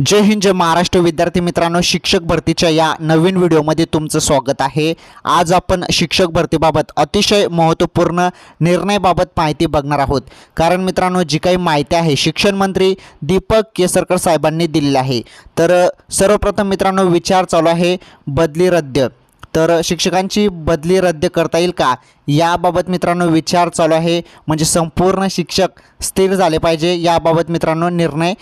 जय हिंद जय महाराष्ट्र विद्यार्थी मित्रांनो शिक्षक भरतीच्या या नवीन व्हिडिओमध्ये तुमचं स्वागत आहे आज आपण शिक्षक भरतीबाबत अतिशय महत्त्वपूर्ण निर्णयाबाबत माहिती बघणार आहोत कारण मित्रांनो जी काही माहिती आहे शिक्षण मंत्री दीपक केसरकर साहेबांनी दिलेली आहे तर सर्वप्रथम मित्रांनो विचार चालू आहे बदली रद्द तर शिक्षकांची बदली रद्द करता येईल का याबाबत मित्रांनो विचार चालू आहे म्हणजे संपूर्ण शिक्षक स्थिर झाले पाहिजे याबाबत मित्रांनो निर्णय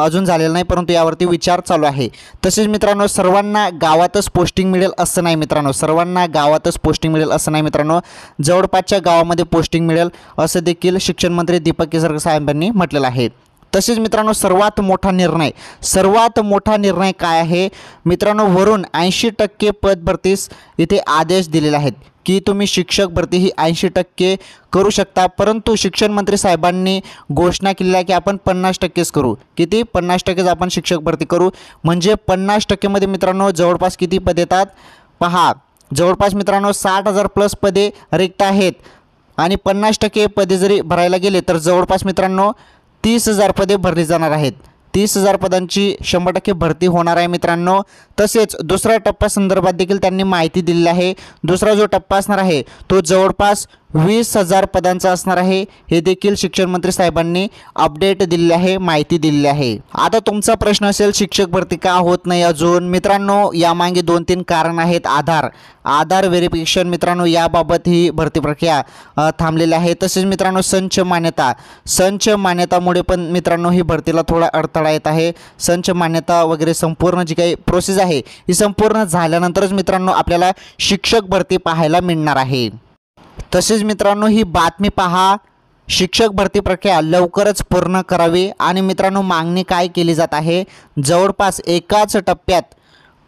अजून झालेला नाही परंतु यावरती विचार चालू आहे तसेच मित्रांनो सर्वांना गावातच पोस्टिंग मिळेल असं नाही मित्रांनो सर्वांना गावातच पोस्टिंग मिळेल असं नाही मित्रांनो जवळपासच्या गावामध्ये पोस्टिंग मिळेल असं देखील शिक्षणमंत्री दीपक केसरकर साहेबांनी म्हटलेलं आहे तसेच मित्रांनो सर्वात मोठा निर्णय सर्वात मोठा निर्णय काय आहे मित्रांनो वरून ऐंशी टक्के पद भरतीस इथे आदेश दिलेले आहेत की तुम्ही शिक्षक भरती ही ऐंशी टक्के करू शकता परंतु शिक्षण मंत्री साहेबांनी घोषणा केली आहे की आपण पन्नास टक्केच करू किती पन्नास टक्केच आपण शिक्षक भरती करू म्हणजे पन्नास टक्केमध्ये मित्रांनो जवळपास किती पदेतात येतात पहा जवळपास मित्रांनो साठ हजार प्लस पदे रिक्त आहेत आणि पन्नास टक्के पदे जरी भरायला गेले तर जवळपास मित्रांनो तीस हजार पदे भरली जाणार आहेत तीस हजार पदांची शंभर टक्के भरती होणार आहे मित्रांनो तसेच दुसरा टप्पा संदर्भात देखील त्यांनी माहिती दिलेली आहे दुसरा जो टप्पा असणार आहे तो जवळपास वीस हजार पदांचा असणार आहे हे देखील शिक्षण मंत्री साहेबांनी अपडेट दिले आहे माहिती दिलेली आहे आता तुमचा प्रश्न असेल शिक्षक भरती का होत नाही अजून मित्रांनो यामागे दोन तीन कारण आहेत आधार आधार व्हेरिफिकेशन मित्रांनो याबाबत ही भरती प्रक्रिया थांबलेली आहे तसेच मित्रांनो संच मान्यता संच मान्यतामुळे पण मित्रांनो ही भरतीला थोडा अडथळा येत आहे संच मान्यता वगैरे संपूर्ण जी काही प्रोसेस आहे ही संपूर्ण झाल्यानंतरच मित्रांनो आपल्याला शिक्षक भरती पाहायला मिळणार आहे तसेच मित्रांनो ही बातमी पहा शिक्षक भरती प्रक्रिया लवकरच पूर्ण करावी आणि मित्रांनो मागणी काय केली जात आहे जवळपास एकाच टप्प्यात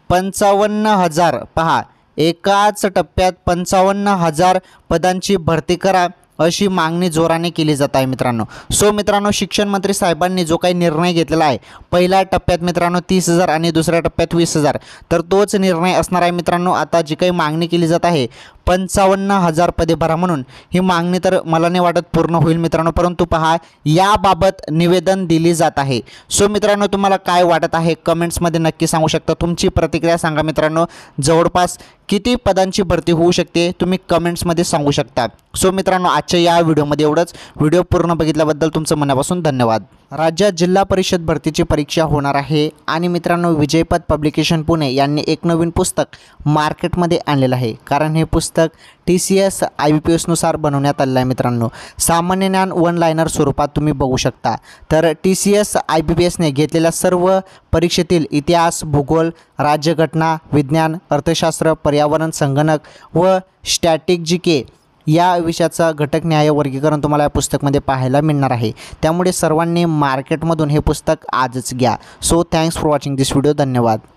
पंचावन्न हजार पहा एकाच टप्प्यात पंचावन्न हजार पदांची भरती करा अशी मागणी जोराने केली जात आहे मित्रांनो सो मित्रांनो शिक्षण मंत्री साहेबांनी जो काही निर्णय घेतलेला आहे पहिल्या टप्प्यात मित्रांनो तीस हजार आणि दुसऱ्या टप्प्यात वीस हजार तर तोच निर्णय असणार आहे मित्रांनो आता जी काही मागणी केली जात आहे पंचावन्न हजार पदे भरा म्हणून ही मागणी तर मला नाही वाटत पूर्ण होईल मित्रांनो परंतु पहा याबाबत निवेदन दिली जात आहे सो मित्रांनो तुम्हाला काय वाटत आहे कमेंट्समध्ये नक्की सांगू शकता तुमची प्रतिक्रिया सांगा मित्रांनो जवळपास किती पदांची भरती होऊ शकते तुम्ही कमेंट्समध्ये सांगू शकता सो मित्रांनो आजच्या या व्हिडिओमध्ये एवढंच व्हिडिओ पूर्ण बघितल्याबद्दल तुमचं मनापासून धन्यवाद राज्यात जिल्हा परिषद भरतीची परीक्षा होणार आहे आणि मित्रांनो विजयपद पब्लिकेशन पुणे यांनी एक नवीन पुस्तक मार्केटमध्ये आणलेलं आहे कारण हे पुस्तक T C S I B P एसनुसार बनवण्यात आलेलं आहे मित्रांनो सामान्य ज्ञान वन लायनर स्वरूपात तुम्ही बघू शकता तर T C S I B P एसने घेतलेल्या सर्व परीक्षेतील इतिहास भूगोल राज्यघटना विज्ञान अर्थशास्त्र पर्यावरण संगणक व स्टॅटिक जी के या विषयाचा घटक न्याय वर्गीकरण तुम्हाला या पुस्तकमध्ये पाहायला मिळणार आहे त्यामुळे सर्वांनी मार्केटमधून हे पुस्तक आजच घ्या so thanks for watching this video धन्यवाद